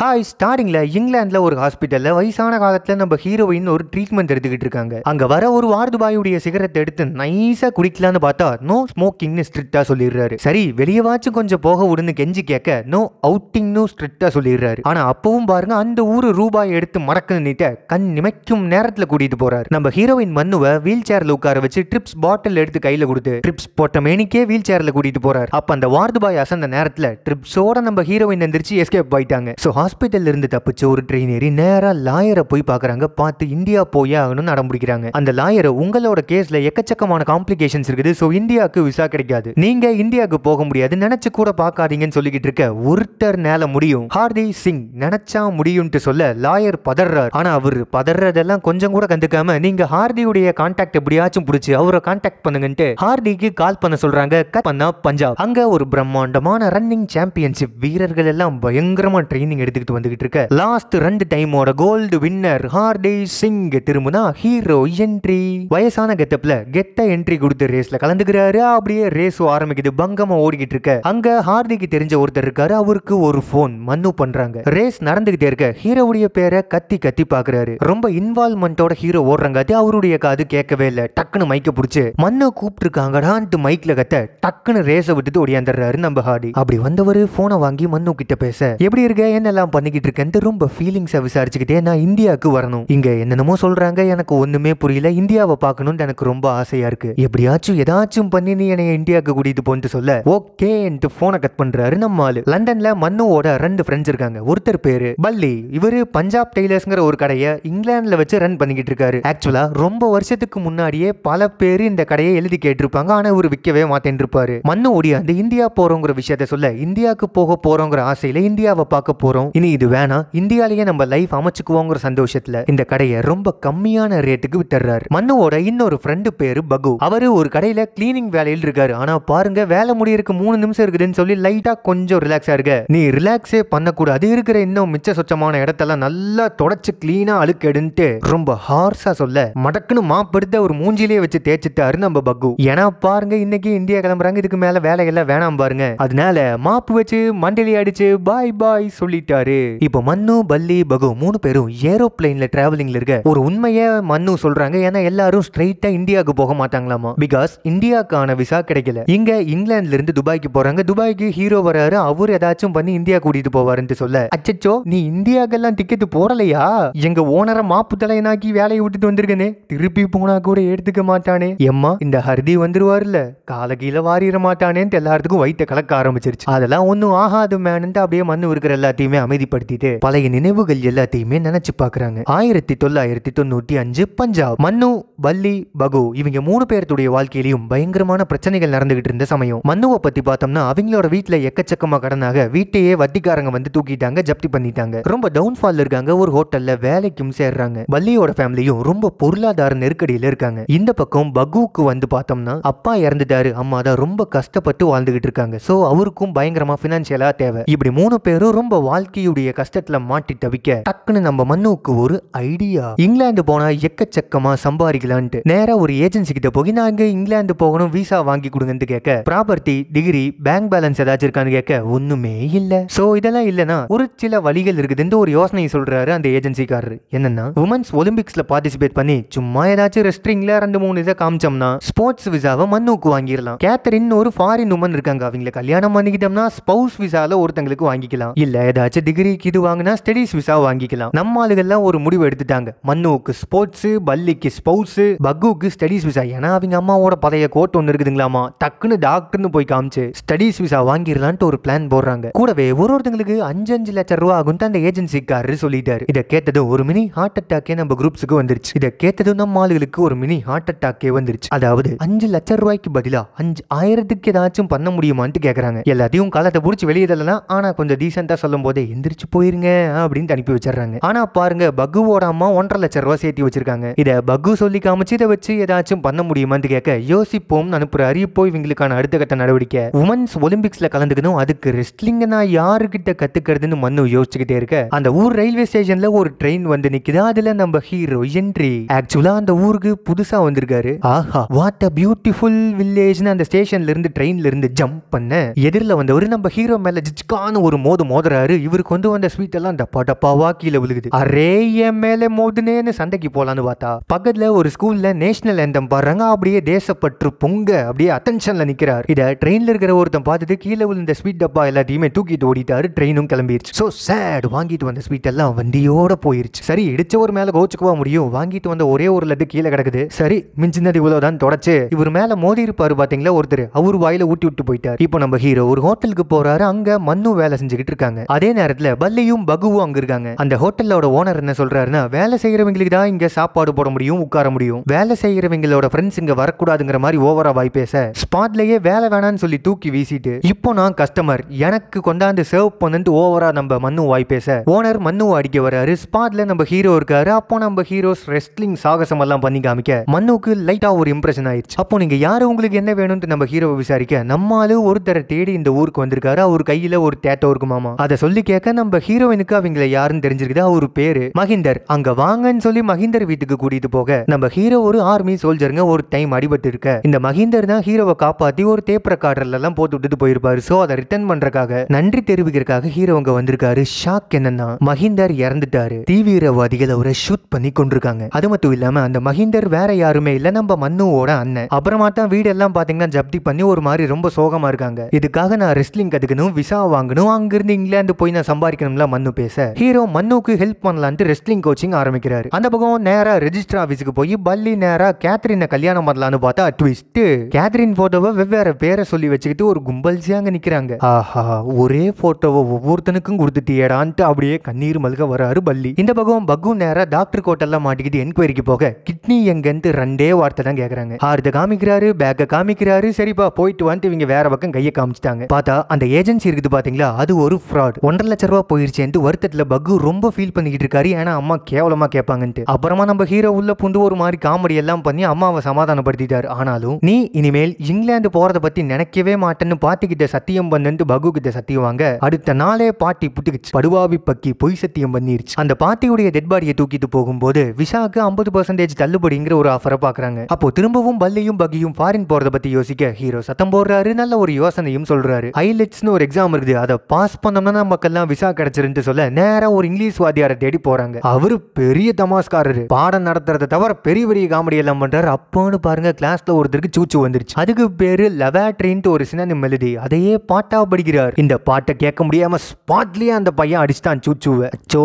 hi ஸ்டார்டிங்ல இங்கிலாந்துல ஒரு ஹாஸ்பிட்டல்ல வயசான காலத்துல நம்ம ஹீரோயின் ஒரு ட்ரீட்மெண்ட் எடுத்துக்கிட்டு இருக்காங்க அங்க வர ஒரு வார்துபாயுடைய சிகரெட் எடுத்து நைஸா குடிக்கலாம்னு பார்த்தா நோ ஸ்மோக்கிங்னு ஸ்ட்ரிக்டா சொல்லிடுறாரு சரி வெளியவாச்சும் கொஞ்சம் போக விடுன்னு கெஞ்சி கேட்க நோ அவுட்டிங்னு ஸ்ட்ரிக்டா சொல்லிடுறாரு ஆனா அப்பவும் பாருங்க அந்த ஊரு ரூபாய் எடுத்து மடக்கு நின்னுட்ட கண் நிமைக்கும் நேரத்துல கூட்டிட்டு போறாரு நம்ம ஹீரோயின் மண்ணுவ வீல் சேர்ல உட்கார வச்சு ட்ரிப்ஸ் பாட்டில் எடுத்து கையில கொடுத்து ட்ரிப்ஸ் போட்ட மேனிக்கே வீல் சேர்ல கூட்டிட்டு போறாரு அப்ப அந்த வார்துபாய் அசந்த நேரத்துல ட்ரிப்ஸோட நம்ம ஹீரோயின் எந்திரிச்சு எஸ்கேப் ஆயிட்டாங்க சோ ஹாஸ்பிட்டல் இருந்து தப்பிச்ச ஒரு ட்ரெயின் ஏறி நேராக லாயரை போய் பார்க்குறாங்க பார்த்து இந்தியா போயே ஆகணும்னு அடம்பிடிக்கிறாங்க அந்த லாயரை உங்களோட கேஸில் எக்கச்சக்கமான காம்ப்ளிகேஷன்ஸ் இருக்குது ஸோ இந்தியாவுக்கு விசா கிடைக்காது நீங்கள் இந்தியாவுக்கு போக முடியாது நினச்சி கூட பார்க்காதீங்கன்னு சொல்லிக்கிட்டு இருக்க ஒருத்தர் நேல முடியும் ஹார்தி சிங் நினச்சா முடியும்ட்டு சொல்ல லாயர் பதறார் ஆனால் அவர் பதறதெல்லாம் கொஞ்சம் கூட கண்டுக்காம நீங்கள் ஹார்தியுடைய கான்டாக்ட் எப்படியாச்சும் பிடிச்சி அவரை கான்டாக்ட் பண்ணுங்கன்ட்டு ஹார்திக்கு கால் பண்ண சொல்கிறாங்க பண்ணா பஞ்சாப் அங்கே ஒரு பிரம்மாண்டமான ரன்னிங் சாம்பியன்ஷிப் வீரர்கள் எல்லாம் பயங்கரமாக ட்ரைனிங் எடுத்து எடுத்துக்கிட்டு வந்துகிட்டு இருக்க லாஸ்ட் ரெண்டு டைமோட கோல்டு வின்னர் ஹார்டே சிங் திரும்புனா ஹீரோ என்ட்ரி வயசான கெத்தப்ல கெத்த என்ட்ரி கொடுத்து ரேஸ்ல கலந்துக்கிறாரு அப்படியே ரேஸும் ஆரம்பிக்குது பங்கமா ஓடிக்கிட்டு இருக்க அங்க ஹார்டிக்கு தெரிஞ்ச ஒருத்தர் இருக்காரு அவருக்கு ஒரு போன் மனு பண்றாங்க ரேஸ் நடந்துகிட்டே இருக்க ஹீரோவுடைய பேரை கத்தி கத்தி பாக்குறாரு ரொம்ப இன்வால்மெண்டோட ஹீரோ ஓடுறங்காட்டி அவருடைய காது கேட்கவே இல்லை டக்குன்னு மைக்க பிடிச்சி மண்ணை இருக்காங்கடான்ட்டு மைக்ல கத்த டக்குன்னு ரேஸை விட்டுட்டு ஓடியாந்துடுறாரு நம்ம ஹார்டி அப்படி வந்தவர் போனை வாங்கி மண்ணு கிட்ட பேச எப்படி இருக்க என்னெல்லாம் தான் பண்ணிக்கிட்டு இருக்கேன்ட்டு ரொம்ப ஃபீலிங்ஸை விசாரிச்சுக்கிட்டே நான் இந்தியாவுக்கு வரணும் இங்கே என்னென்னமோ சொல்றாங்க எனக்கு ஒண்ணுமே புரியல இந்தியாவை பார்க்கணும்னு எனக்கு ரொம்ப ஆசையாக இருக்கு எப்படியாச்சும் ஏதாச்சும் பண்ணி நீ என்னை இந்தியாவுக்கு கூட்டிட்டு போன்ட்டு சொல்ல ஓகேன்ட்டு ஃபோனை கட் பண்றாரு நம்ம ஆளு லண்டனில் மண்ணுவோட ரெண்டு ஃப்ரெண்ட்ஸ் இருக்காங்க ஒருத்தர் பேர் பல்லி இவர் பஞ்சாப் டெய்லர்ஸ்ங்கிற ஒரு கடையை இங்கிலாந்தில் வச்சு ரன் பண்ணிக்கிட்டு இருக்காரு ஆக்சுவலாக ரொம்ப வருஷத்துக்கு முன்னாடியே பல பேர் இந்த கடையை எழுதி கேட்டிருப்பாங்க ஆனால் இவர் விற்கவே மாட்டேன் இருப்பாரு மண்ணு ஓடியாந்து இந்தியா போகிறோங்கிற விஷயத்த சொல்ல இந்தியாவுக்கு போக போகிறோங்கிற ஆசையில் இந்தியாவை பார்க்க போகிறோம் இருக்கும் இனி இது வேணாம் இந்தியாலேயே நம்ம லைஃப் அமைச்சுக்குவோங்கிற சந்தோஷத்துல இந்த கடையை ரொம்ப கம்மியான ரேட்டுக்கு விட்டுறாரு மண்ணுவோட இன்னொரு ஃப்ரெண்டு பேரு பகு அவரு ஒரு கடையில கிளீனிங் வேலையில் இருக்காரு ஆனா பாருங்க வேலை முடியறதுக்கு மூணு நிமிஷம் இருக்குதுன்னு சொல்லி லைட்டா கொஞ்சம் ரிலாக்ஸா இருக்க நீ ரிலாக்ஸே பண்ணக்கூடாது இருக்கிற இன்னும் மிச்ச சொச்சமான இடத்தெல்லாம் நல்லா தொடச்சு கிளீனா அழுக்கெடுன்ட்டு ரொம்ப ஹார்ஸா சொல்ல மடக்குன்னு மாப்படுத்த ஒரு மூஞ்சிலேயே வச்சு தேய்ச்சிட்டாரு நம்ம பகு ஏன்னா பாருங்க இன்னைக்கு இந்தியா கிளம்புறாங்க இதுக்கு மேல வேலையெல்லாம் வேணாம் பாருங்க அதனால மாப்பு வச்சு மண்டலி அடிச்சு பாய் பாய் சொல்லிட்டாரு சொல்லிட்டாரு இப்போ மன்னு பல்லி பகு மூணு பேரும் ஏரோப்ளைன்ல டிராவலிங்ல இருக்க ஒரு உண்மையை மன்னு சொல்றாங்க ஏன்னா எல்லாரும் ஸ்ட்ரைட்டா இந்தியாவுக்கு போக மாட்டாங்களாமா பிகாஸ் இந்தியாக்கான விசா கிடைக்கல இங்க இங்கிலாந்துல இருந்து துபாய்க்கு போறாங்க துபாய்க்கு ஹீரோ வராரு அவர் ஏதாச்சும் பண்ணி இந்தியா கூட்டிட்டு போவாருன்னு சொல்ல அச்சச்சோ நீ இந்தியாக்கெல்லாம் டிக்கெட் போடலையா எங்க ஓனரை மாப்பு தலையனாக்கி வேலையை விட்டுட்டு வந்திருக்கனே திருப்பி போனா கூட எடுத்துக்க மாட்டானே எம்மா இந்த ஹர்தி வந்துருவாருல்ல கால கீழே வாரிட மாட்டானேன்னு எல்லாத்துக்கும் வயிற்ற கலக்க ஆரம்பிச்சிருச்சு அதெல்லாம் ஒன்றும் ஆகாது மேனுட்டு அப்படியே மண்ணு இருக்கிற எல்லாத்தையுமே அமைதிப்படுத்திட்டு பழைய நினைவுகள் எல்லாத்தையுமே நினைச்சு பாக்குறாங்க ஆயிரத்தி தொள்ளாயிரத்தி தொண்ணூத்தி அஞ்சு பஞ்சாப் மன்னு பல்லி பகு இவங்க மூணு பேர்த்துடைய வாழ்க்கையிலையும் பயங்கரமான பிரச்சனைகள் நடந்துகிட்டு இருந்த சமயம் மன்னுவை பத்தி பார்த்தோம்னா அவங்களோட வீட்டுல எக்கச்சக்கமா கடனாக வீட்டையே வட்டிக்காரங்க வந்து தூக்கிட்டாங்க ஜப்தி பண்ணிட்டாங்க ரொம்ப டவுன் ஃபால் இருக்காங்க ஒரு ஹோட்டல்ல வேலைக்கும் சேர்றாங்க பல்லியோட ஃபேமிலியும் ரொம்ப பொருளாதார நெருக்கடியில இருக்காங்க இந்த பக்கம் பகுவுக்கு வந்து பார்த்தோம்னா அப்பா இறந்துட்டாரு அம்மா தான் ரொம்ப கஷ்டப்பட்டு வாழ்ந்துகிட்டு இருக்காங்க சோ அவருக்கும் பயங்கரமா பினான்சியலா தேவை இப்படி மூணு பேரும் ரொம்ப வாழ்க்கை வாழ்க்கையுடைய கஷ்டத்துல மாட்டி தவிக்க டக்குன்னு நம்ம மண்ணுக்கு ஒரு ஐடியா இங்கிலாந்து போனா எக்கச்சக்கமா சம்பாதிக்கலான்ட்டு நேரா ஒரு ஏஜென்சி கிட்ட போய் நாங்க இங்கிலாந்து போகணும் விசா வாங்கி கொடுங்கன்னு கேட்க ப்ராப்பர்ட்டி டிகிரி பேங்க் பேலன்ஸ் ஏதாச்சும் இருக்கான்னு கேட்க ஒண்ணுமே இல்ல சோ இதெல்லாம் இல்லனா ஒரு சில வழிகள் இருக்குதுன்னு ஒரு யோசனையை சொல்றாரு அந்த ஏஜென்சிக்காரர் என்னன்னா உமன்ஸ் ஒலிம்பிக்ஸ்ல பார்ட்டிசிபேட் பண்ணி சும்மா ஏதாச்சும் ரெஸ்ட்ரிங்ல ரெண்டு மூணு இதை காமிச்சோம்னா ஸ்போர்ட்ஸ் விசாவை மண்ணுக்கு வாங்கிடலாம் கேத்தரின் ஒரு ஃபாரின் உமன் இருக்காங்க அவங்களை கல்யாணம் பண்ணிக்கிட்டோம்னா ஸ்பௌஸ் விசால ஒருத்தங்களுக்கு வாங்கிக்கலாம் இல்ல ஏதாச்சும் டிகிரிக்கு இது வாங்கினா ஸ்டடீஸ் விசா வாங்கிக்கலாம் நம்ம ஆளுகள்லாம் ஒரு முடிவு எடுத்துட்டாங்க மன்னுவுக்கு ஸ்போர்ட்ஸ் பள்ளிக்கு ஸ்போர்ட்ஸ் பக்குவுக்கு ஸ்டடீஸ் விசா ஏன்னா அவங்க அம்மாவோட பழைய கோட் ஒன்று இருக்குதுங்களாமா டக்குன்னு டாக்டர்னு போய் காமிச்சு ஸ்டடீஸ் விசா வாங்கிடலான்ட்டு ஒரு பிளான் போடுறாங்க கூடவே ஒரு ஒருத்தங்களுக்கு அஞ்சு அஞ்சு லட்சம் ரூபா ஆகும் அந்த ஏஜென்சிக்காரரு சொல்லிட்டாரு இதை கேட்டதும் ஒரு மினி ஹார்ட் அட்டாக்கே நம்ம குரூப்ஸுக்கு வந்துருச்சு இதை கேட்டதும் நம்ம ஆளுகளுக்கு ஒரு மினி ஹார்ட் அட்டாக்கே வந்துருச்சு அதாவது அஞ்சு லட்சம் ரூபாய்க்கு பதிலா அஞ்சு ஆயிரத்துக்கு ஏதாச்சும் பண்ண முடியுமான்ட்டு கேட்கறாங்க எல்லாத்தையும் காலத்தை பிடிச்சி வெளியிடலாம் ஆனா கொஞ்சம் டீசெண்டா சொல்லும் போதே எந்திரிச்சு போயிருங்க அப்படின்னு அனுப்பி வச்சிடுறாங்க ஆனா பாருங்க பகுவோட அம்மா ஒன்றரை லட்சம் ரூபாய் சேர்த்து வச்சிருக்காங்க இதை பகு சொல்லி காமிச்சு இதை வச்சு ஏதாச்சும் பண்ண முடியுமான்னு கேட்க யோசிப்போம் அனுப்புற அறிவிப்போ இவங்களுக்கான அடுத்த கட்ட நடவடிக்கை உமன்ஸ் ஒலிம்பிக்ஸ்ல கலந்துக்கணும் அதுக்கு ரெஸ்லிங்க நான் யாருக்கிட்ட கத்துக்கிறதுன்னு மண்ணு யோசிச்சுக்கிட்டே இருக்க அந்த ஊர் ரயில்வே ஸ்டேஷன்ல ஒரு ட்ரெயின் வந்து நிக்குது அதுல நம்ம ஹீரோ என்ட்ரி ஆக்சுவலா அந்த ஊருக்கு புதுசா வந்திருக்காரு ஆஹா வாட் அ பியூட்டிஃபுல் வில்லேஜ்னு அந்த ஸ்டேஷன்ல இருந்து ட்ரெயின்ல இருந்து ஜம்ப் பண்ண எதிரில் வந்தவர் நம்ம ஹீரோ மேல ஜிச்சுக்கான ஒரு மோது மோதுறாரு இவருக்கு கொண்டு வந்த ஸ்வீட் எல்லாம் டப்பா டப்பாவா கீழே விழுகுது அரே என் மேல மோதுனேன்னு சண்டைக்கு போலான்னு பார்த்தா பக்கத்துல ஒரு ஸ்கூல்ல நேஷனல் எந்தம் பாருங்க அப்படியே தேசப்பற்று பொங்க அப்படியே அட்டென்ஷன்ல நிக்கிறார் இதை ட்ரெயின்ல இருக்கிற ஒருத்தன் பார்த்துட்டு கீழே விழுந்த ஸ்வீட் டப்பா எல்லாத்தையுமே தூக்கிட்டு ஓடிட்டாரு ட்ரெயினும் கிளம்பிடுச்சு ஸோ சேட் வாங்கிட்டு வந்த ஸ்வீட் எல்லாம் வண்டியோட போயிருச்சு சரி ஒரு மேல கோச்சுக்குவா முடியும் வாங்கிட்டு வந்த ஒரே ஒரு லட்டு கீழே கிடக்குது சரி மிஞ்சினது இவ்வளவுதான் தொடச்சு இவர் மேல மோதி இருப்பாரு பாத்தீங்களா ஒருத்தர் அவர் வாயில ஊட்டி விட்டு போயிட்டார் இப்போ நம்ம ஹீரோ ஒரு ஹோட்டலுக்கு போறாரு அங்க மண்ணு வேலை செஞ்சுக்கிட்டு இருக்காங்க அதே நேரத்தில் நேரத்தில் பல்லியும் பகுவும் அங்க இருக்காங்க அந்த ஹோட்டலோட ஓனர் என்ன சொல்றாருன்னா வேலை செய்யறவங்களுக்கு தான் இங்க சாப்பாடு போட முடியும் உட்கார முடியும் வேலை செய்யறவங்களோட ஃப்ரெண்ட்ஸ் இங்க வரக்கூடாதுங்கிற மாதிரி ஓவரா வாய் பேச ஸ்பாட்லயே வேலை வேணான்னு சொல்லி தூக்கி வீசிட்டு இப்போ நான் கஸ்டமர் எனக்கு கொண்டாந்து சர்வ் பண்ணிட்டு ஓவரா நம்ம மண்ணு வாய் பேச ஓனர் மண்ணு அடிக்க வராரு ஸ்பாட்ல நம்ம ஹீரோ இருக்காரு அப்போ நம்ம ஹீரோஸ் ரெஸ்லிங் சாகசம் எல்லாம் பண்ணி காமிக்க மண்ணுக்கு லைட்டா ஒரு இம்ப்ரெஷன் ஆயிடுச்சு அப்போ நீங்க யாரு உங்களுக்கு என்ன வேணும்னு நம்ம ஹீரோவை விசாரிக்க நம்மளால ஒருத்தரை தேடி இந்த ஊருக்கு வந்திருக்காரு அவர் கையில ஒரு தேட்டம் இருக்குமாமா அதை சொல்லி கேட்க நம்ம ஹீரோயினுக்கு அவங்கள யாருன்னு தெரிஞ்சிருக்குது அவர் பேரு மகிந்தர் அங்க வாங்கன்னு சொல்லி மகிந்தர் வீட்டுக்கு கூட்டிட்டு போக நம்ம ஹீரோ ஒரு ஆர்மி சோல்ஜருங்க ஒரு டைம் அடிபட்டு இருக்க இந்த மகிந்தர் தான் ஹீரோவை காப்பாத்தி ஒரு தேப்பர காடர்ல எல்லாம் போட்டு விட்டுட்டு போயிருப்பாரு சோ அதை ரிட்டர்ன் பண்றக்காக நன்றி தெரிவிக்கிறக்காக ஹீரோ அங்க வந்திருக்காரு ஷாக் என்னன்னா மகிந்தர் இறந்துட்டாரு தீவிரவாதிகள் அவரை ஷூட் பண்ணி கொண்டிருக்காங்க அது மட்டும் இல்லாம அந்த மகிந்தர் வேற யாருமே இல்ல நம்ம மண்ணுவோட அண்ணன் அப்புறமா தான் வீடு எல்லாம் பாத்தீங்கன்னா ஜப்தி பண்ணி ஒரு மாதிரி ரொம்ப சோகமா இருக்காங்க இதுக்காக நான் ரெஸ்லிங் கத்துக்கணும் விசா வாங்கணும் அங்கிருந்து இங்கிலாந்து போய் நான் சம்பாதிக்கணும்ல மண்ணு பேச ஹீரோ மண்ணுக்கு ஹெல்ப் பண்ணலான்ட்டு ரெஸ்லிங் கோச்சிங் ஆரம்பிக்கிறாரு அந்த பக்கம் நேரா ரெஜிஸ்டர் ஆஃபீஸுக்கு போய் பள்ளி நேரா கேத்ரினை கல்யாணம் பண்ணலான்னு பார்த்தா ட்விஸ்ட் கேத்ரின் போட்டோவை வெவ்வேறு பேரை சொல்லி வச்சுக்கிட்டு ஒரு கும்பல்சியா அங்க நிக்கிறாங்க ஆஹா ஒரே போட்டோவை ஒவ்வொருத்தனுக்கும் கொடுத்துட்டியடான்ட்டு அப்படியே கண்ணீர் மல்க வராரு பள்ளி இந்த பக்கம் பகு நேரா டாக்டர் கோட்டல்ல மாட்டிக்கிட்டு என்கொயரிக்கு போக கிட்னி எங்கன்ட்டு ரெண்டே வார்த்தை தான் கேட்கறாங்க ஹார்ட்டை காமிக்கிறாரு பேக்கை காமிக்கிறாரு சரிப்பா போயிட்டு வந்துட்டு இவங்க வேற பக்கம் கையை காமிச்சிட்டாங்க பார்த்தா அந்த ஏஜென்சி இருக்குது பாத்தீங்களா அது ஒரு ஃப்ராட் ஒன்றரை லட்ச ரூபா போயிருச்சேன்ட்டு வருத்தத்தில் ரொம்ப ஃபீல் பண்ணிக்கிட்டு இருக்காரு ஏன்னா அம்மா கேவலமாக கேட்பாங்கன்ட்டு அப்புறமா நம்ம ஹீரோ உள்ள புண்டு ஒரு மாதிரி காமெடி எல்லாம் பண்ணி அம்மாவை சமாதானப்படுத்திட்டாரு ஆனாலும் நீ இனிமேல் இங்கிலாந்து போகிறத பற்றி நினைக்கவே மாட்டேன்னு பாட்டிக்கிட்ட சத்தியம் பண்ணு பகு கிட்ட சத்தியம் வாங்க அடுத்த நாளே பாட்டி புட்டுக்குச்சு படுவாவி பக்கி பொய் சத்தியம் பண்ணிருச்சு அந்த பாட்டியுடைய டெட் பாடியை தூக்கிட்டு போகும்போது விஷாக்கு ஐம்பது பர்சன்டேஜ் தள்ளுபடிங்கிற ஒரு ஆஃபரை பாக்குறாங்க அப்போ திரும்பவும் பல்லையும் பகியும் ஃபாரின் போறதை பற்றி யோசிக்க ஹீரோ சத்தம் போடுறாரு நல்ல ஒரு யோசனையும் சொல்கிறாரு ஐலெட்ஸ்னு ஒரு எக்ஸாம் இருக்குது அதை பாஸ் பண்ணோம்னா மக்கள்லாம் தான் விசா கிடைச்சிருந்து சொல்ல நேரம் ஒரு இங்கிலீஷ் வாத்தியாரை தேடி போறாங்க அவரு பெரிய தமாஸ்காரரு பாடம் நடத்துறத தவிர பெரிய பெரிய காமெடி எல்லாம் பண்றாரு அப்போன்னு பாருங்க கிளாஸ்ல ஒருத்தருக்கு சூச்சு வந்துருச்சு அதுக்கு பேரு லெவாட்ரின்ட்டு ஒரு சின்ன மெலுதி அதையே பாட்டா படிக்கிறார் இந்த பாட்டை கேட்க முடியாம ஸ்பாட்லயே அந்த பையன் அடிச்சுட்டான் சூச்சுவை சோ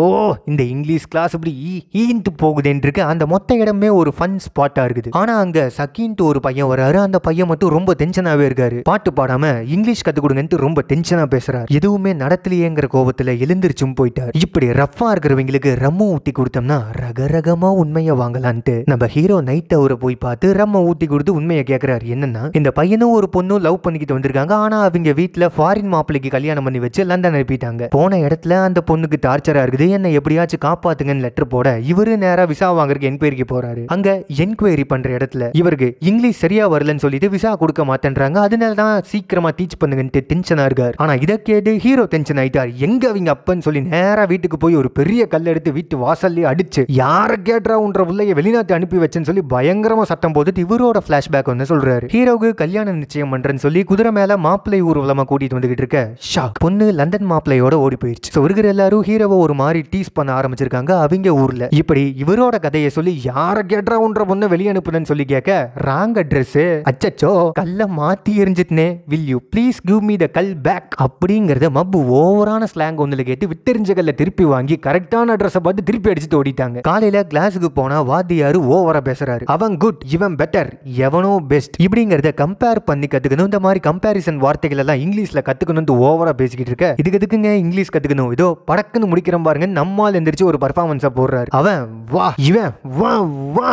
இந்த இங்கிலீஷ் கிளாஸ் இப்படி ஈந்து போகுதுன்னு இருக்கு அந்த மொத்த இடமே ஒரு ஃபன் ஸ்பாட்டா இருக்குது ஆனா அங்க சக்கின்ட்டு ஒரு பையன் வராரு அந்த பையன் மட்டும் ரொம்ப டென்ஷனாவே இருக்காரு பாட்டு பாடாம இங்கிலீஷ் கத்து கொடுங்கன்ட்டு ரொம்ப டென்ஷனா பேசுறாரு எதுவுமே நடத்தலையேங்கிற கோபத்தை கோபத்தில் எழுந்திரிச்சும் போயிட்டார் இப்படி ரஃபா இருக்கிறவங்களுக்கு ரம்ம ஊத்தி கொடுத்தோம்னா ரக ரகமாக உண்மையை வாங்கலான்ட்டு நம்ம ஹீரோ நைட் அவரை போய் பார்த்து ரம்ம ஊத்தி கொடுத்து உண்மையை கேட்குறாரு என்னன்னா இந்த பையனும் ஒரு பொண்ணும் லவ் பண்ணிக்கிட்டு வந்திருக்காங்க ஆனா அவங்க வீட்டுல ஃபாரின் மாப்பிள்ளைக்கு கல்யாணம் பண்ணி வச்சு லண்டன் அனுப்பிட்டாங்க போன இடத்துல அந்த பொண்ணுக்கு டார்ச்சரா இருக்குது என்ன எப்படியாச்சும் காப்பாத்துங்கன்னு லெட்டர் போட இவரு நேரா விசா வாங்குறதுக்கு என்கொயரிக்கு போறாரு அங்க என்கொயரி பண்ற இடத்துல இவருக்கு இங்கிலீஷ் சரியா வரலன்னு சொல்லிட்டு விசா கொடுக்க மாட்டேன்றாங்க அதனால தான் சீக்கிரமா டீச் பண்ணுங்கன்ட்டு டென்ஷனா இருக்காரு ஆனா இதை கேட்டு ஹீரோ டென்ஷன் ஆயிட்டார் எங்க எங்க அவங்க அப்பன்னு சொல்லி நேரா வீட்டுக்கு போய் ஒரு பெரிய கல் எடுத்து வீட்டு வாசல்லே அடிச்சு யார கேட்ரா உன்ற உள்ளைய வெளிநாட்டு அனுப்பி வச்சேன்னு சொல்லி பயங்கரமா சத்தம் போட்டு இவரோட பிளாஷ்பேக் வந்து சொல்றாரு ஹீரோக்கு கல்யாணம் நிச்சயம் பண்றேன்னு சொல்லி குதிரை மேல மாப்பிள்ளை ஊர்வலமா கூட்டிட்டு வந்துகிட்டு இருக்க ஷாக் பொண்ணு லண்டன் மாப்பிள்ளையோட ஓடி போயிருச்சு ஸோ இருக்கிற எல்லாரும் ஹீரோவை ஒரு மாதிரி டீஸ் பண்ண ஆரம்பிச்சிருக்காங்க அவங்க ஊர்ல இப்படி இவரோட கதையை சொல்லி யார கேட்ரா உன்ற பொண்ணை வெளியே அனுப்புனேன்னு சொல்லி கேட்க ராங் அட்ரஸ் அச்சச்சோ கல்ல மாத்தி எரிஞ்சிட்டனே will you please give me the kal back அப்படிங்கறத மப்பு ஓவரான ஸ்லாங் பசங்க ஒன்றில் கேட்டு வித்தெரிஞ்சகல்ல திருப்பி வாங்கி கரெக்டான அட்ரஸ் பார்த்து திருப்பி அடிச்சுட்டு ஓடிட்டாங்க காலையில கிளாஸுக்கு போனா வாத்தியாரு ஓவரா பேசுறாரு அவன் குட் இவன் பெட்டர் எவனோ பெஸ்ட் இப்படிங்கிறத கம்பேர் பண்ணி கத்துக்கணும் இந்த மாதிரி கம்பேரிசன் வார்த்தைகள் எல்லாம் இங்கிலீஷ்ல கத்துக்கணும் ஓவரா பேசிக்கிட்டு இருக்க இதுக்கு எதுக்குங்க இங்கிலீஷ் கத்துக்கணும் இதோ படக்குன்னு முடிக்கிற பாருங்க நம்மால் எந்திரிச்சு ஒரு பர்ஃபார்மன்ஸ் போடுறாரு அவன் வா இவன் வா வா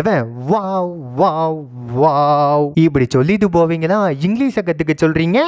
எவன் வா வா வா இப்படி சொல்லிட்டு போவீங்களா இங்கிலீஷ கத்துக்க சொல்கிறீங்க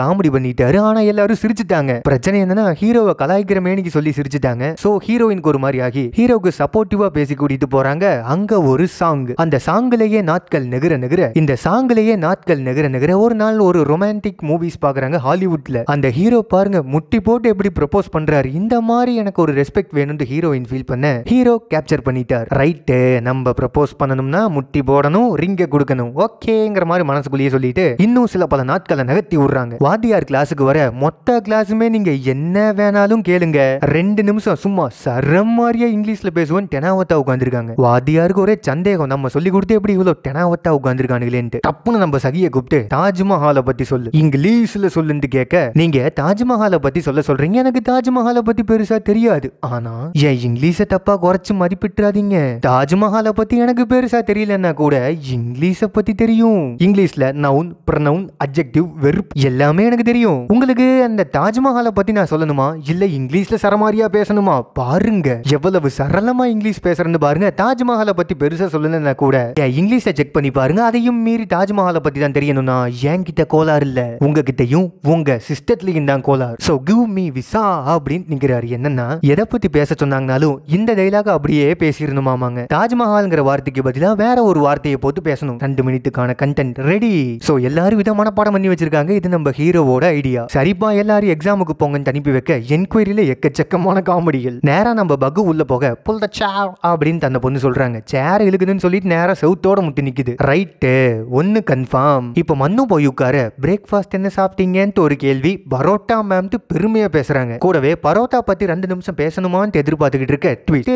காமெடி பண்ணிட்டாரு ஆனா எல்லாரும் சிரிச்சுட்டாங்க பிரச்சனை என்னன்னா ஹீரோவை கலாய்க்கிற சொல்லி சிரிச்சுட்டாங்க சோ ஹீரோயினுக்கு ஒரு மாதிரி ஆகி ஹீரோக்கு சப்போர்ட்டிவா பேசி கூட்டிட்டு போறாங்க அங்க ஒரு சாங் அந்த சாங்லயே நாட்கள் நெகிர நெகிர இந்த சாங்லயே நாட்கள் நெகிர நெகிர ஒரு நாள் ஒரு ரொமான்டிக் மூவிஸ் பாக்குறாங்க ஹாலிவுட்ல அந்த ஹீரோ பாருங்க முட்டி போட்டு எப்படி ப்ரொபோஸ் பண்றாரு இந்த மாதிரி எனக்கு ஒரு ரெஸ்பெக்ட் வேணும்னு ஹீரோயின் ஃபீல் பண்ண ஹீரோ கேப்சர் பண்ணிட்டார் ரைட்டு நம்ம ப்ரப்போஸ் பண்ணணும்னா முட்டி போடணும் ரிங்க கொடுக்கணும் ஓகேங்கிற மாதிரி மனசுக்குள்ளேயே சொல்லிட்டு இன்னும் சில பல நாட்களை நகர்த்தி விடுறாங்க வாத்தியார் கிளாஸுக்கு வர மொத்த கிளாஸுமே நீங்க என்ன வேணாலும் கேளுங்க ரெண்டு நிமிஷம் சும்மா சரம் மாதிரியா இங்கிலீஷ்ல பேசுவோம் டெனாவத்தா உட்காந்துருக்காங்க வாதியாருக்கு ஒரே சந்தேகம் நம்ம சொல்லி கொடுத்து எப்படி இவ்வளவு டெனாவத்தா உட்காந்துருக்கானுங்களேன்ட்டு தப்புன்னு நம்ம சகிய கூப்பிட்டு தாஜ்மஹாலை பத்தி சொல்லு இங்கிலீஷ்ல சொல்லுன்னு கேட்க நீங்க தாஜ்மஹாலை பத்தி சொல்ல சொல்றீங்க எனக்கு தாஜ்மஹாலை பத்தி பெருசா தெரியாது ஆனா என் இங்கிலீஷ தப்பா குறைச்சு மதிப்பிட்டுறாதீங்க தாஜ்மஹால பத்தி எனக்கு பெருசா தெரியலன்னா கூட இங்கிலீஷ பத்தி தெரியும் இங்கிலீஷ்ல நவுன் ப்ரனவுன் அப்ஜெக்டிவ் வெறுப் எல்லாமே எனக்கு தெரியும் உங்களுக்கு அந்த தாஜ்மஹாலை பத்தி நான் சொல்லணுமா இல்லை இங்கிலீஷில் சரமாரியாக பேசணுமா பாருங்க எவ்வளவு சரளமாக இங்கிலீஷ் பேசுறேன்னு பாருங்க தாஜ்மஹாலை பற்றி பெருசாக சொல்லணும்னா கூட இங்கிலீஷை செக் பண்ணி பாருங்க அதையும் மீறி தாஜ்மஹாலை பற்றி தான் தெரியணும்னா என்கிட்ட கோளாறு இல்லை உங்ககிட்டயும் உங்க சிஸ்டத்துலையும் தான் கோளாறு ஸோ கிவ் மீ விசா அப்படின்னு நிற்கிறாரு என்னன்னா எதை பற்றி பேச சொன்னாங்கனாலும் இந்த டைலாக அப்படியே பேசியிருந்தோமாமாங்க தாஜ்மஹால்ங்கிற வார்த்தைக்கு பதிலாக வேற ஒரு வார்த்தையை போட்டு பேசணும் ரெண்டு மினிட்டுக்கான கண்டென்ட் ரெடி ஸோ எல்லாரும் விதமான பாடம் பண்ணி வச்சிருக்காங்க இது நம்ம ஹீரோவோட ஐடியா சரிப்பா எல்லாரும் எக்ஸாமுக்கு போங்க பாயிண்ட் அனுப்பி வைக்க என்கொயரியில் எக்கச்சக்கமான காமெடிகள் நேராக நம்ம பகு உள்ள போக புல் த சேர் அப்படின்னு அந்த பொண்ணு சொல்றாங்க சேர் இழுக்குதுன்னு சொல்லிட்டு நேராக சவுத்தோட முட்டி நிற்குது ரைட்டு ஒன்று கன்ஃபார்ம் இப்போ மண்ணு போய் உட்கார பிரேக்ஃபாஸ்ட் என்ன சாப்பிட்டீங்கன்ட்டு ஒரு கேள்வி பரோட்டா மேம்ட்டு பெருமையாக பேசுகிறாங்க கூடவே பரோட்டா பற்றி ரெண்டு நிமிஷம் பேசணுமான்னு எதிர்பார்த்துக்கிட்டு இருக்க ட்வீட்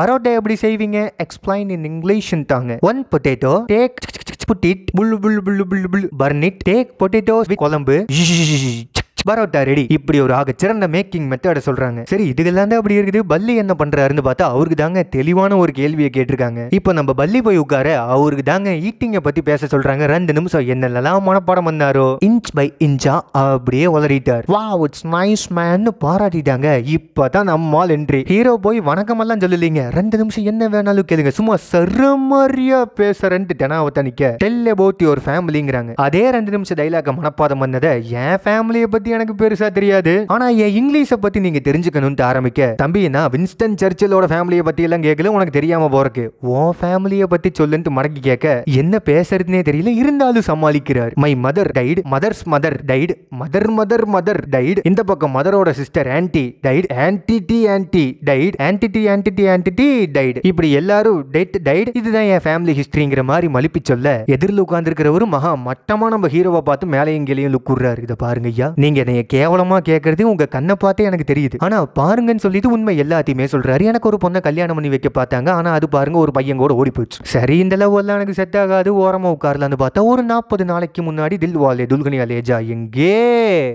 பரோட்டா எப்படி செய்வீங்க எக்ஸ்பிளைன் இன் இங்கிலீஷ் தாங்க one potato take put it full full full புல்லு புல் பர்னிட் டேக் பொட்டேட்டோ குழம்பு பரோட்டா ரெடி இப்படி ஒரு ஆக சிறந்த மேக்கிங் மெத்தடை சொல்றாங்க சரி இதுக்கெல்லாம் தான் அப்படி இருக்குது பல்லி என்ன பண்றாருன்னு பார்த்தா அவருக்கு தாங்க தெளிவான ஒரு கேள்வியை கேட்டிருக்காங்க இப்போ நம்ம பல்லி போய் உட்கார அவருக்கு தாங்க ஈட்டிங்கை பத்தி பேச சொல்றாங்க ரெண்டு நிமிஷம் என்னெல்லாம் மனப்பாடம் பண்ணாரோ இன்ச் பை இன்ச்சா அப்படியே உளறிட்டார் வா இட்ஸ் நைஸ் மேன் பாராட்டிட்டாங்க இப்பதான் நம்ம என்ட்ரி ஹீரோ போய் வணக்கமெல்லாம் சொல்லலீங்க ரெண்டு நிமிஷம் என்ன வேணாலும் கேளுங்க சும்மா சரமாரியா பேசுறேன்ட்டு தெனாவத்த நிக்க டெல் அபவுட் யுவர் ஃபேமிலிங்கிறாங்க அதே ரெண்டு நிமிஷம் டைலாக மனப்பாடம் பண்ணதை என் ஃபேமிலியை பத்தி எனக்கு பெருசா தெரியாது ஆனா என் இங்கிலீஷ பத்தி நீங்க தெரிஞ்சுக்கணும்னு ஆரம்பிக்க தம்பி நான் வின்ஸ்டன் சர்ச்சிலோட ஃபேமிலியை பத்தி எல்லாம் கேட்கல உனக்கு தெரியாம போறக்கு உன் ஃபேமிலியை பத்தி சொல்லுன்னு மடக்கி கேட்க என்ன பேசுறதுனே தெரியல இருந்தாலும் சமாளிக்கிறார் my mother died mother's mother died mother mother mother died இந்த பக்கம் மதரோட sister aunty died aunty die aunty died aunty die aunty die aunty die died இப்படி எல்லாரும் டெட் டைடு இதுதான் என் ஃபேமிலி ஹிஸ்டரிங்கிற மாதிரி மலிப்பி சொல்ல எதிரில் உட்கார்ந்துருக்கிறவரும் மகா மட்டமா நம்ம ஹீரோவை பார்த்து மேலையும் கீழையும் லுக்குறாரு இதை பாருங்க ஐயா நீங்க என்னைய கேவலமாக கேட்கறது உங்கள் கண்ணை பார்த்தே எனக்கு தெரியுது ஆனா பாருங்கன்னு சொல்லிட்டு உண்மை எல்லாத்தையுமே சொல்கிறாரு எனக்கு ஒரு பொண்ணை கல்யாணம் பண்ணி வைக்க பார்த்தாங்க ஆனால் அது பாருங்க ஒரு பையன் கூட ஓடி போயிடுச்சு சரி இந்த லெவலில் எனக்கு செட் ஆகாது ஓரமாக உட்காரலான்னு பார்த்தா ஒரு நாற்பது நாளைக்கு முன்னாடி தில் வாலே துல்கனி அலேஜா எங்கே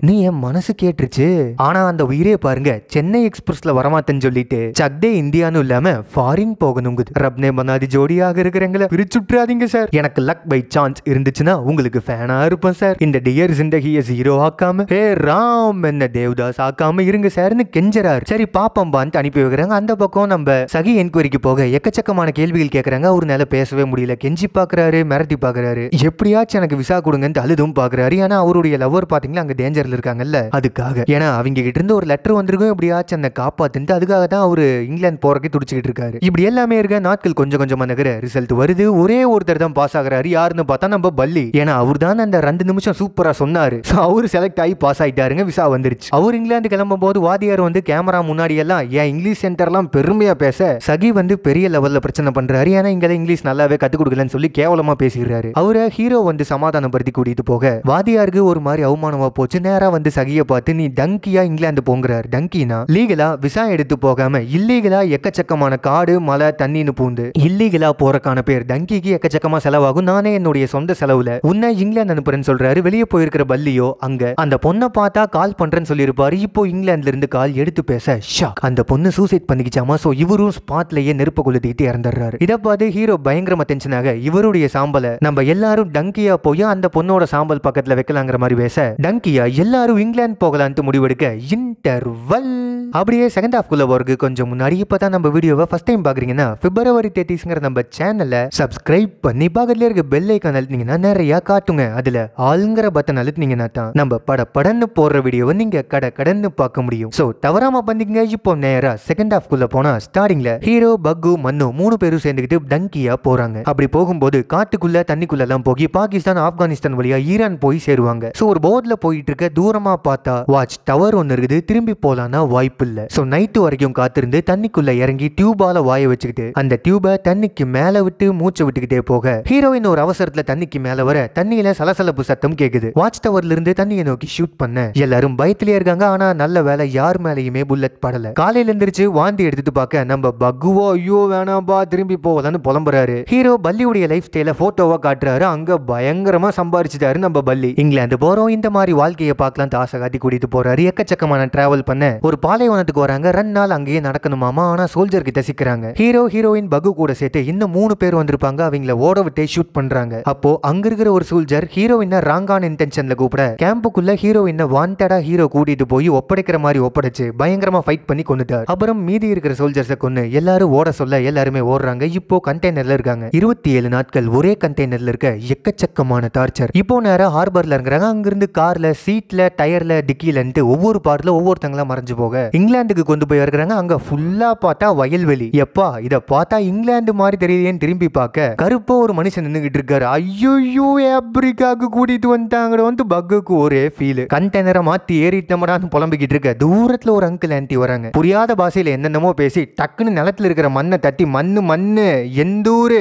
நீ என் மனசு கேட்டுருச்சு ஆனா அந்த உயிரே பாருங்க சென்னை எக்ஸ்பிரஸ்ல வரமாட்டேன்னு சொல்லிட்டு சக்தே இந்தியான்னு இல்லாம ஃபாரின் போகணுங்குது ரப்னே மனாதி ஜோடியாக இருக்கிறவங்கள பிரிச்சுட்றாதீங்க சார் எனக்கு லக் பை சான்ஸ் இருந்துச்சுன்னா உங்களுக்கு ஃபேனா இருப்பேன் சார் இந்த டியர் ஜிந்தகியை ஹியஸ் ஹீரோ ஆக்காம ஹே ராம் என்ன தேவதாஸ் ஆக்காம இருங்க சார்னு கெஞ்சறாரு சரி பாப்பம் பான்னு அனுப்பி வைக்கிறாங்க அந்த பக்கம் நம்ம சகி என்கொயரிக்கு போக எக்கச்சக்கமான கேள்விகள் கேட்கறாங்க அவருனால பேசவே முடியல கெஞ்சி பாக்குறாரு மிரட்டி பாக்குறாரு எப்படியாச்சும் எனக்கு விசா கொடுங்கன்னு அழுதும் பாக்குறாரு ஏன்னா அவருடைய லவ்வர் பாத்தீங்களா அங்க டேஞ்சர்ல இருக்காங்கல்ல அதுக்காக ஏன்னா அவங்க கிட்ட இருந்து ஒரு லெட்டர் வந்திருக்கும் எப்படியாச்சும் அந்த காப்பாத்துட்டு அதுக்காக தான் அவரு இங்கிலாந்து போறக்கே துடிச்சுக்கிட்டு இருக்காரு இப்படி எல்லாமே இருக்க நாட்கள் கொஞ்சம் கொஞ்சமா நகர ரிசல்ட் வருது ஒரே ஒருத்தர் தான் பாஸ் ஆகுறாரு யாருன்னு பார்த்தா நம்ம பள்ளி ஏன்னா அவர் தான் அந்த ரெண்டு நிமிஷம் சூப்பரா சொன்னாரு அவர் செலக்ட் ஆகி பாஸ் ஆயிட்டாருங்க விசா வந்துருச்சு அவர் இங்கிலாந்து கிளம்பும் போது வாதியார் வந்து கேமரா முன்னாடி எல்லாம் ஏன் இங்கிலீஷ் சென்டர்லாம் பெருமையா பேச சகி வந்து பெரிய லெவல்ல பிரச்சனை பண்றாரு ஏன்னா இங்க இங்கிலீஷ் நல்லாவே கத்துக் கொடுக்கலன்னு சொல்லி கேவலமா பேசிடுறாரு அவரை ஹீரோ வந்து சமாதானப்படுத்தி கூட்டிட்டு போக வாதியாருக்கு ஒரு மாதிரி அவமானமா போச்சு நேரா வந்து சகியை பார்த்து நீ டங்கியா இங்கிலாந்து போங்கிறாரு டங்கினா லீகலா விசா எடுத்து போகாம இல்லீகலா எக்கச்சக்கமான காடு மழை தண்ணின்னு பூந்து இல்லீகலா போறக்கான பேர் டங்கிக்கு எக்கச்சக்கமா செலவாகும் நானே என்னுடைய சொந்த செலவுல உன்னை இங்கிலாந்து அனுப்புறேன்னு சொல்றாரு வெளியே போயிருக்கிற பல்லியோ அங்க அந்த பொண்ணை பொண்ணை பார்த்தா கால் பண்ணுறேன்னு சொல்லியிருப்பாரு இப்போ இங்கிலாந்துலேருந்து கால் எடுத்து பேச ஷா அந்த பொண்ணு சூசைட் பண்ணிக்கிச்சாமா ஸோ இவரும் ஸ்பாட்லேயே நெருப்பு கொளுத்திக்கிட்டு இறந்துடுறாரு இதை பார்த்து ஹீரோ பயங்கரமாக டென்ஷன் இவருடைய சாம்பலை நம்ம எல்லாரும் டங்கியா போய் அந்த பொண்ணோட சாம்பல் பக்கத்தில் வைக்கலாங்கிற மாதிரி பேச டங்கியா எல்லாரும் இங்கிலாந்து போகலான்ட்டு முடிவெடுக்க இன்டர்வல் அப்படியே செகண்ட் குள்ள போறதுக்கு கொஞ்சம் முன்னாடி இப்போ தான் நம்ம வீடியோவை ஃபஸ்ட் டைம் பார்க்குறீங்கன்னா பிப்ரவரி தேர்ட்டிஸ்ங்கிற நம்ம சேனலை சப்ஸ்கிரைப் பண்ணி பக்கத்துல இருக்க பெல் ஐக்கான் அழுத்தினீங்கன்னா நிறைய காட்டுங்க அதில் ஆளுங்கிற பட்டன் அழுத்தினீங்கன்னா தான் நம்ம பட பட கடன்னு போடுற வீடியோவை நீங்க கடை கடன்னு பார்க்க முடியும் ஸோ தவறாம பண்ணிக்கங்க இப்போ நேரா செகண்ட் குள்ள போனா ஸ்டார்டிங்ல ஹீரோ பக்கு மன்னு மூணு பேரும் சேர்ந்துக்கிட்டு டங்கியா போறாங்க அப்படி போகும்போது காட்டுக்குள்ள தண்ணிக்குள்ள எல்லாம் போகி பாகிஸ்தான் ஆப்கானிஸ்தான் வழியா ஈரான் போய் சேருவாங்க ஸோ ஒரு போட்ல போயிட்டு இருக்க தூரமா பார்த்தா வாட்ச் டவர் ஒன்னு இருக்குது திரும்பி போகலான்னா வாய்ப்பு இல்ல ஸோ நைட்டு வரைக்கும் காத்திருந்து தண்ணிக்குள்ள இறங்கி டியூபால வாய வச்சுக்கிட்டு அந்த டியூபை தண்ணிக்கு மேல விட்டு மூச்சை விட்டுக்கிட்டே போக ஹீரோயின் ஒரு அவசரத்துல தண்ணிக்கு மேல வர தண்ணியில சலசலப்பு சத்தம் கேக்குது வாட்ச் டவர்ல இருந்து தண்ணியை நோக்கி ஷூட் பண்ண சொன்ன எல்லாரும் பயத்திலேயே இருக்காங்க ஆனா நல்ல வேலை யார் மேலேயுமே புல்லட் படல காலையில எந்திரிச்சு வாந்தி எடுத்துட்டு பார்க்க நம்ம பக்குவோ ஐயோ வேணாம்பா திரும்பி போகலன்னு புலம்புறாரு ஹீரோ பல்லியுடைய லைஃப் ஸ்டைல போட்டோவா காட்டுறாரு அங்க பயங்கரமா சம்பாரிச்சுட்டாரு நம்ம பல்லி இங்கிலாந்து போறோம் இந்த மாதிரி வாழ்க்கையை பார்க்கலாம் தாச காட்டி கூட்டிட்டு போறாரு எக்கச்சக்கமான டிராவல் பண்ண ஒரு பாலைவனத்துக்கு வராங்க ரெண்டு நாள் அங்கேயே நடக்கணுமாமா ஆனா சோல்ஜர் கிட்ட சிக்கிறாங்க ஹீரோ ஹீரோயின் பகு கூட சேர்த்து இன்னும் மூணு பேர் வந்திருப்பாங்க அவங்கள ஓட விட்டே ஷூட் பண்றாங்க அப்போ அங்க இருக்கிற ஒரு சோல்ஜர் ஹீரோயின ராங்கான இன்டென்ஷன்ல கூப்பிட கேம்புக்குள்ள ஹீரோயின் என்ன வாண்டடா ஹீரோ கூட்டிட்டு போய் ஒப்படைக்கிற மாதிரி ஒப்படைச்சு பயங்கரமா ஃபைட் பண்ணி கொண்டுட்டார் அப்புறம் மீதி இருக்கிற சோல்ஜர்ஸை கொண்டு எல்லாரும் ஓட சொல்ல எல்லாருமே ஓடுறாங்க இப்போ கண்டெய்னர்ல இருக்காங்க இருபத்தி ஏழு நாட்கள் ஒரே கண்டெய்னர்ல இருக்க எக்கச்சக்கமான டார்ச்சர் இப்போ நேரம் ஹார்பர்ல இருக்கிறாங்க அங்கிருந்து கார்ல சீட்ல டயர்ல டிக்கிலன்ட்டு ஒவ்வொரு பார்ட்ல ஒவ்வொருத்தங்களா மறைஞ்சு போக இங்கிலாந்துக்கு கொண்டு போய் இருக்கிறாங்க அங்க ஃபுல்லா பார்த்தா வயல்வெளி எப்பா இதை பார்த்தா இங்கிலாந்து மாதிரி தெரியலையேன்னு திரும்பி பார்க்க கருப்பா ஒரு மனுஷன் நின்றுகிட்டு இருக்காரு ஐயோ ஆப்பிரிக்காவுக்கு கூட்டிட்டு வந்துட்டாங்க வந்து பக்குக்கு ஒரே ஃபீல் மாத்தி ஏறிட்டு ஏறிட்டோம்டான்னு புலம்பிக்கிட்டு இருக்க தூரத்துல ஒரு அங்கிள் ஆன்ட்டி வராங்க புரியாத பாசையில என்னென்னமோ பேசி டக்குன்னு நிலத்துல இருக்கிற மண்ணை தட்டி மண்ணு மண்ணு எந்த ஊரு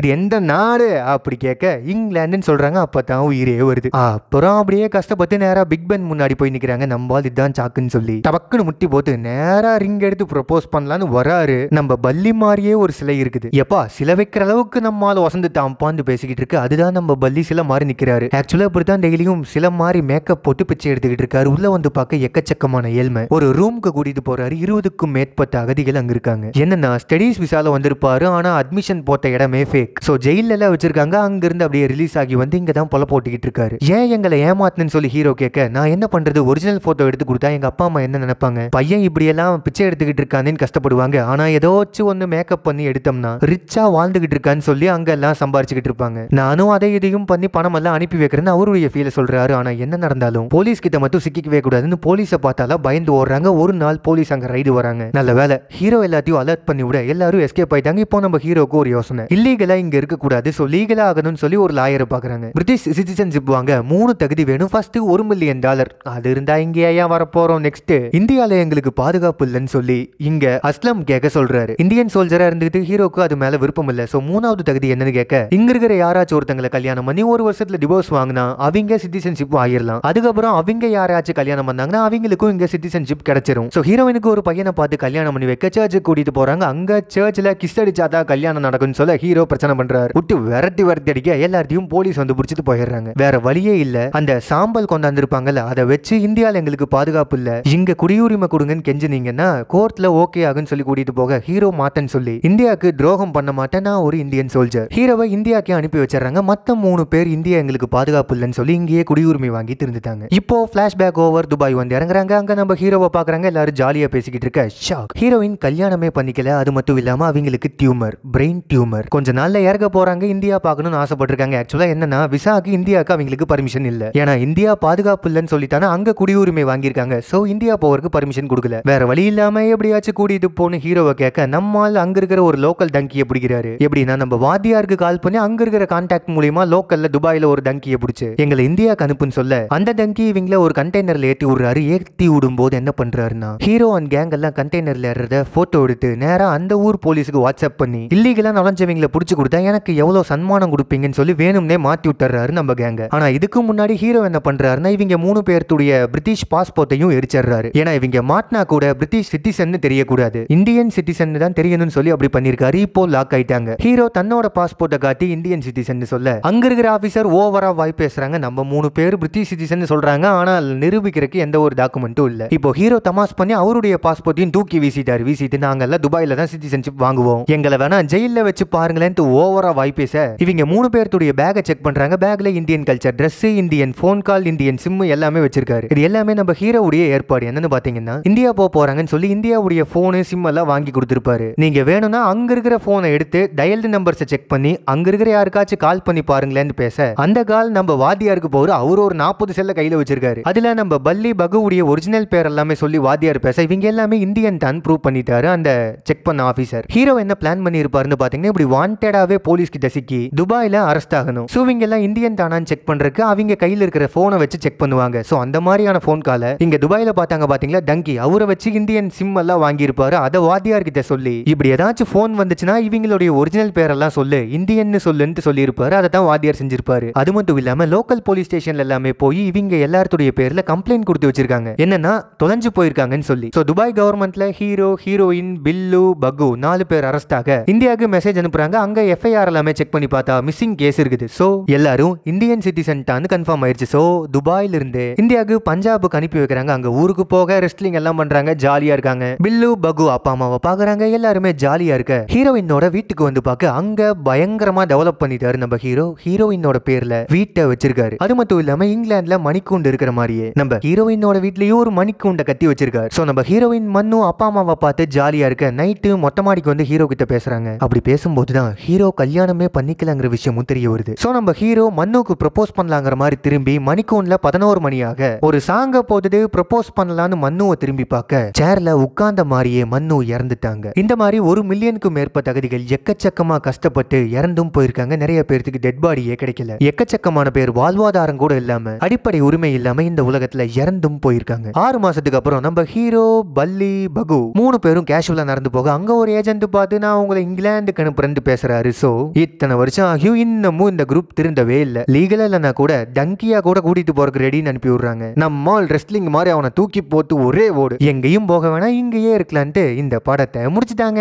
இது எந்த நாடு அப்படி கேட்க இங்கிலாந்துன்னு சொல்றாங்க அப்பதான் உயிரே வருது அப்புறம் அப்படியே கஷ்டப்பட்டு நேரா பிக் பென் முன்னாடி போய் நிக்கிறாங்க நம்மால் இதுதான் சாக்குன்னு சொல்லி டபக்குன்னு முட்டி போட்டு நேரா ரிங் எடுத்து ப்ரொபோஸ் பண்ணலான்னு வராரு நம்ம பள்ளி மாதிரியே ஒரு சிலை இருக்குது எப்பா சிலை வைக்கிற அளவுக்கு நம்மால் வசந்து தாம்பான்னு பேசிக்கிட்டு இருக்கு அதுதான் நம்ம பள்ளி சில மாதிரி நிக்கிறாரு ஆக்சுவலா இப்படிதான் டெய்லியும் சில மாதிரி மேக்கப் போட்டு போட்டு பிச்சை எடுத்துக்கிட்டு இருக்காரு உள்ள வந்து பார்க்க எக்கச்சக்கமான ஏழ்மை ஒரு ரூமுக்கு கூட்டிட்டு போறாரு இருபதுக்கும் மேற்பட்ட அகதிகள் அங்க இருக்காங்க என்னன்னா ஸ்டடீஸ் விசால வந்திருப்பாரு ஆனா அட்மிஷன் போட்ட இடமே ஃபேக் ஸோ ஜெயில எல்லாம் வச்சிருக்காங்க அங்க இருந்து அப்படியே ரிலீஸ் ஆகி வந்து இங்க தான் பொல போட்டுக்கிட்டு இருக்காரு ஏன் எங்களை ஏமாத்துன்னு சொல்லி ஹீரோ கேட்க நான் என்ன பண்றது ஒரிஜினல் போட்டோ எடுத்து கொடுத்தா எங்க அப்பா அம்மா என்ன நினைப்பாங்க பையன் இப்படியெல்லாம் பிச்சை எடுத்துக்கிட்டு இருக்கானேன்னு கஷ்டப்படுவாங்க ஆனா ஏதாச்சும் ஒன்று மேக்கப் பண்ணி எடுத்தோம்னா ரிச்சா வாழ்ந்துகிட்டு இருக்கான்னு சொல்லி அங்கெல்லாம் சம்பாரிச்சுக்கிட்டு இருப்பாங்க நானும் அதை இதையும் பண்ணி பணம் எல்லாம் அனுப்பி வைக்கிறேன்னு அவருடைய ஃபீலை சொல்றாரு ஆனா என்ன நடந்தாலும் போலீஸ்கிட்ட மட்டும் சிக்கிக்கவே கூடாதுன்னு போலீஸை பார்த்தால பயந்து ஓடுறாங்க ஒரு நாள் போலீஸ் அங்கே ரைடு வராங்க நல்ல வேலை ஹீரோ எல்லாத்தையும் அலர்ட் பண்ணி விட எல்லாரும் எஸ்கேப் ஆயிட்டாங்க இப்போ நம்ம ஹீரோக்கு ஒரு யோசனை இல்லீகலா இங்க இருக்கக்கூடாது ஸோ லீகலா ஆகணும்னு சொல்லி ஒரு லாயரை பாக்குறாங்க பிரிட்டிஷ் சிட்டிசன்ஷிப் வாங்க மூணு தகுதி வேணும் ஃபர்ஸ்ட் ஒரு மில்லியன் டாலர் அது இருந்தா இங்கே ஏன் வரப்போறோம் நெக்ஸ்ட் இந்தியால எங்களுக்கு பாதுகாப்பு இல்லைன்னு சொல்லி இங்க அஸ்லம் கேட்க சொல்றாரு இந்தியன் சோல்ஜரா இருந்துட்டு ஹீரோக்கு அது மேல விருப்பம் இல்ல ஸோ மூணாவது தகுதி என்னன்னு கேட்க இங்க இருக்கிற யாராச்சும் ஒருத்தங்களை கல்யாணம் பண்ணி ஒரு வருஷத்துல டிவோர்ஸ் வாங்கினா அவங்க சிட்டிசன்ஷிப் ஆயிரலாம் அதுக்கப்புறம் அதுக்கப்புறம் அவங்க யாராச்சும் கல்யாணம் பண்ணாங்கன்னா அவங்களுக்கும் இங்கே சிட்டிசன்ஷிப் கிடைச்சிரும் ஸோ ஹீரோயினுக்கு ஒரு பையனை பார்த்து கல்யாணம் பண்ணி வைக்க சர்ச்சுக்கு கூட்டிட்டு போறாங்க அங்க சர்ச்சில் கிஸ் அடிச்சாதான் கல்யாணம் நடக்கும்னு சொல்ல ஹீரோ பிரச்சனை பண்றாரு விட்டு விரட்டி விரட்டி அடிக்க எல்லாத்தையும் போலீஸ் வந்து புடிச்சிட்டு போயிடுறாங்க வேற வழியே இல்ல அந்த சாம்பல் கொண்டாந்துருப்பாங்கல்ல அதை வச்சு இந்தியாவில் எங்களுக்கு பாதுகாப்பு இல்ல இங்க குடியுரிமை கொடுங்கன்னு கெஞ்சினீங்கன்னா கோர்ட்ல ஓகே ஆகுன்னு சொல்லி கூட்டிட்டு போக ஹீரோ மாட்டேன்னு சொல்லி இந்தியாவுக்கு துரோகம் பண்ண மாட்டேன் நான் ஒரு இந்தியன் சோல்ஜர் ஹீரோவை இந்தியாக்கே அனுப்பி வச்சிடறாங்க மற்ற மூணு பேர் இந்தியா எங்களுக்கு பாதுகாப்பு இல்லைன்னு சொல்லி இங்கேயே குடியுரிமை வாங்கி திருந்துட்டாங்க இப்போ பிளாஷ்பேக் ஓவர் துபாய் வந்து இறங்குறாங்க அங்க நம்ம ஹீரோவை பாக்குறாங்க எல்லாரும் ஜாலியா பேசிக்கிட்டு இருக்க ஷாக் ஹீரோயின் கல்யாணமே பண்ணிக்கல அது மட்டும் இல்லாம அவங்களுக்கு டியூமர் பிரெயின் டியூமர் கொஞ்ச நாள்ல இறங்க போறாங்க இந்தியா பார்க்கணும்னு ஆசைப்பட்டிருக்காங்க ஆக்சுவலா என்னன்னா விசாக்கு இந்தியாவுக்கு அவங்களுக்கு பர்மிஷன் இல்ல ஏன்னா இந்தியா பாதுகாப்பு இல்லைன்னு சொல்லிட்டானா அங்க குடியுரிமை வாங்கியிருக்காங்க சோ இந்தியா போவருக்கு பர்மிஷன் கொடுக்கல வேற வழி இல்லாம எப்படியாச்சும் கூட்டிட்டு போன ஹீரோவை கேட்க நம்மால் அங்க இருக்கிற ஒரு லோக்கல் டங்கியை பிடிக்கிறாரு எப்படின்னா நம்ம வாத்தியாருக்கு கால் பண்ணி அங்க இருக்கிற கான்டாக்ட் மூலியமா லோக்கல்ல துபாயில ஒரு டங்கியை பிடிச்சு எங்களை இந்தியாவுக்கு அனுப்புன்னு சொல்ல அந்த டங்கி இவங்கள ஒரு கண்டெய்னரில் ஏற்றி விடுறாரு ஏற்றி விடும்போது என்ன பண்றாருன்னா ஹீரோ அண்ட் கேங் எல்லாம் கண்டெய்னரில் ஏறத ஃபோட்டோ எடுத்து நேரா அந்த ஊர் போலீஸுக்கு வாட்ஸ்அப் பண்ணி இல்லீகலாக நுழைஞ்சவங்களை புடிச்சு கொடுத்தா எனக்கு எவ்வளவு சன்மானம் கொடுப்பீங்கன்னு சொல்லி வேணும்னே மாத்தி விட்டுறாரு நம்ம கேங்க ஆனால் இதுக்கு முன்னாடி ஹீரோ என்ன பண்றாருன்னா இவங்க மூணு பேர்த்துடைய பிரிட்டிஷ் பாஸ்போர்ட்டையும் எரிச்சிடுறாரு ஏன்னா இவங்க மாட்டினா கூட பிரிட்டிஷ் சிட்டிசன் தெரியக்கூடாது இந்தியன் சிட்டிசன் தான் தெரியணும்னு சொல்லி அப்படி பண்ணிருக்காரு இப்போ லாக் ஆயிட்டாங்க ஹீரோ தன்னோட பாஸ்போர்ட்டை காட்டி இந்தியன் சிட்டிசன் சொல்ல அங்க இருக்கிற ஆஃபீஸர் ஓவரா வாய் பேசுறாங்க நம்ம மூணு பேர் பிரிட்டிஷ் சிட்டிசன் சொல்ல சொல்றாங்க ஆனால் நிரூபிக்கிறதுக்கு எந்த ஒரு டாக்குமெண்ட்டும் இல்லை இப்போ ஹீரோ தமாஸ் பண்ணி அவருடைய பாஸ்போர்ட்டையும் தூக்கி வீசிட்டார் வீசிட்டு நாங்கள்லாம் துபாயில தான் சிட்டிசன்ஷிப் வாங்குவோம் எங்களை வேணா ஜெயில வச்சு பாருங்களேன் ஓவரா வாய்ப்பே சார் இவங்க மூணு பேர்த்துடைய பேகை செக் பண்றாங்க பேக்ல Indian culture dress Indian phone call Indian sim எல்லாமே வச்சிருக்காரு இது எல்லாமே நம்ம ஹீரோவுடைய ஏற்பாடு என்னன்னு பாத்தீங்கன்னா இந்தியா போக சொல்லி இந்தியாவுடைய ஃபோனு சிம் எல்லாம் வாங்கி கொடுத்துருப்பாரு நீங்க வேணும்னா அங்க இருக்கிற ஃபோனை எடுத்து டயல்டு நம்பர்ஸை செக் பண்ணி அங்க இருக்கிற யாருக்காச்சும் கால் பண்ணி பாருங்களேன்னு பேச அந்த கால் நம்ம வாத்தியாருக்கு போற அவர் ஒரு நாற்பது செல்ல கையில் கையில் வச்சிருக்காரு அதில் நம்ம பல்லி பகுவுடைய ஒரிஜினல் பேர் எல்லாமே சொல்லி வாத்தியார் பேச இவங்க எல்லாமே இந்தியன் தான் ப்ரூவ் பண்ணிட்டாரு அந்த செக் பண்ண ஆஃபீஸர் ஹீரோ என்ன பிளான் பண்ணி இருப்பாருன்னு பார்த்தீங்கன்னா இப்படி வாண்டடாவே போலீஸ் கிட்ட சிக்கி துபாயில் அரெஸ்ட் ஆகணும் ஸோ இவங்க எல்லாம் இந்தியன் தானான்னு செக் பண்றதுக்கு அவங்க கையில் இருக்கிற ஃபோனை வச்சு செக் பண்ணுவாங்க ஸோ அந்த மாதிரியான ஃபோன் காலை இங்க துபாயில் பார்த்தாங்க பார்த்தீங்களா டங்கி அவரை வச்சு இந்தியன் சிம் எல்லாம் வாங்கியிருப்பாரு அதை வாத்தியார் கிட்ட சொல்லி இப்படி ஏதாச்சும் ஃபோன் வந்துச்சுன்னா இவங்களுடைய ஒரிஜினல் பேரெல்லாம் சொல்லு இந்தியன்னு சொல்லுன்ட்டு சொல்லியிருப்பாரு அதை தான் வாத்தியார் செஞ்சிருப்பாரு அது மட்டும் இல்லாமல் லோக்கல் போலீஸ் ஸ்டேஷன்ல எல்லாமே போய் இவங்க எல்லாத்துடைய பேரில் கம்ப்ளைண்ட் கொடுத்து வச்சிருக்காங்க என்னன்னா தொலைஞ்சு போயிருக்காங்கன்னு சொல்லி துபாய் கவர்மெண்ட்ல ஹீரோ ஹீரோயின் பில்லு பகு நாலு பேர் அரெஸ்ட் ஆக இந்தியாவுக்கு மெசேஜ் அனுப்புறாங்க அங்க எஃப்ஐஆர் எல்லாமே செக் பண்ணி பார்த்தா மிஸ்ஸிங் கேஸ் இருக்குது சோ எல்லாரும் இந்தியன் சிட்டிசன் டான்னு கன்ஃபார்ம் ஆயிருச்சு சோ துபாயில இருந்து இந்தியாவுக்கு பஞ்சாபுக்கு அனுப்பி வைக்கிறாங்க அங்க ஊருக்கு போக ரெஸ்ட்லிங் எல்லாம் பண்றாங்க ஜாலியா இருக்காங்க பில்லு பகு அப்பா அம்மாவை பாக்குறாங்க எல்லாருமே ஜாலியா இருக்க ஹீரோயினோட வீட்டுக்கு வந்து பார்க்க அங்க பயங்கரமா டெவலப் பண்ணிட்டாரு நம்ம ஹீரோ ஹீரோயினோட பேர்ல வீட்டை வச்சிருக்காரு அது மட்டும் இல்லாம இங்கிலாந்துல மணிக்கு மணிக்கூண்டு இருக்கிற மாதிரியே நம்ம ஹீரோயினோட வீட்லயும் ஒரு மணிக்கூண்டை கட்டி வச்சிருக்காரு சோ நம்ம ஹீரோயின் மண்ணு அப்பா அம்மாவை பார்த்து ஜாலியா இருக்க நைட்டு மொட்டமாடிக்கு வந்து ஹீரோ கிட்ட பேசுறாங்க அப்படி பேசும்போது தான் ஹீரோ கல்யாணமே பண்ணிக்கலாங்கிற விஷயமும் தெரிய வருது சோ நம்ம ஹீரோ மண்ணுக்கு ப்ரப்போஸ் பண்ணலாங்கிற மாதிரி திரும்பி மணிக்கூண்ல பதினோரு மணியாக ஒரு சாங்க போட்டுட்டு ப்ரப்போஸ் பண்ணலான்னு மண்ணுவை திரும்பி பார்க்க சேர்ல உட்கார்ந்த மாதிரியே மண்ணு இறந்துட்டாங்க இந்த மாதிரி ஒரு மில்லியனுக்கு மேற்பட்ட தகுதிகள் எக்கச்சக்கமா கஷ்டப்பட்டு இறந்தும் போயிருக்காங்க நிறைய பேருக்கு டெட் பாடியே கிடைக்கல எக்கச்சக்கமான பேர் வாழ்வாதாரம் கூட இல்லாம அடிப்படை உரிமை எதுவுமே இல்லாம இந்த உலகத்துல இறந்தும் போயிருக்காங்க ஆறு மாசத்துக்கு அப்புறம் நம்ம ஹீரோ பல்லி பகு மூணு பேரும் கேஷுவலா நடந்து போக அங்க ஒரு ஏஜென்ட் பார்த்து நான் உங்களை இங்கிலாந்து அனுப்புறேன்னு பேசுறாரு சோ இத்தனை வருஷம் ஆகியும் இன்னமும் இந்த குரூப் திருந்தவே இல்ல லீகலா இல்லனா கூட டங்கியா கூட கூட்டிட்டு போறதுக்கு ரெடின்னு அனுப்பி விடுறாங்க நம்ம ஆல் ரெஸ்லிங் மாதிரி அவனை தூக்கி போட்டு ஒரே ஓடு எங்கேயும் போக வேணாம் இங்கேயே இருக்கலான்ட்டு இந்த படத்தை முடிச்சுட்டாங்க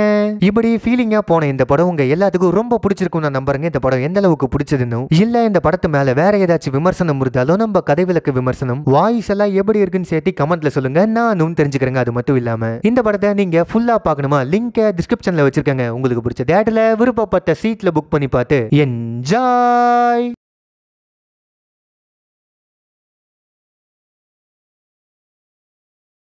இப்படி ஃபீலிங்கா போன இந்த படம் உங்க எல்லாத்துக்கும் ரொம்ப பிடிச்சிருக்கும் நான் நம்புறேங்க இந்த படம் எந்த அளவுக்கு பிடிச்சதுன்னு இல்ல இந்த படத்து மேல வேற ஏதாச்சும் விமர்சனம் இருந்தாலும் நம்ம விளக்க இருக்க விமர்சனம் வாய்ஸ் எல்லாம் எப்படி இருக்குன்னு சேர்த்து கமெண்ட்ல சொல்லுங்க நானும் தெரிஞ்சுக்கிறேங்க அது மட்டும் இல்லாம இந்த படத்தை நீங்க ஃபுல்லா பாக்கணுமா லிங்க் டிஸ்கிரிப்ஷன்ல வச்சிருக்காங்க உங்களுக்கு பிடிச்ச தேட்டர்ல விருப்பப்பட்ட சீட்ல புக் பண்ணி பார்த்து என்ஜாய்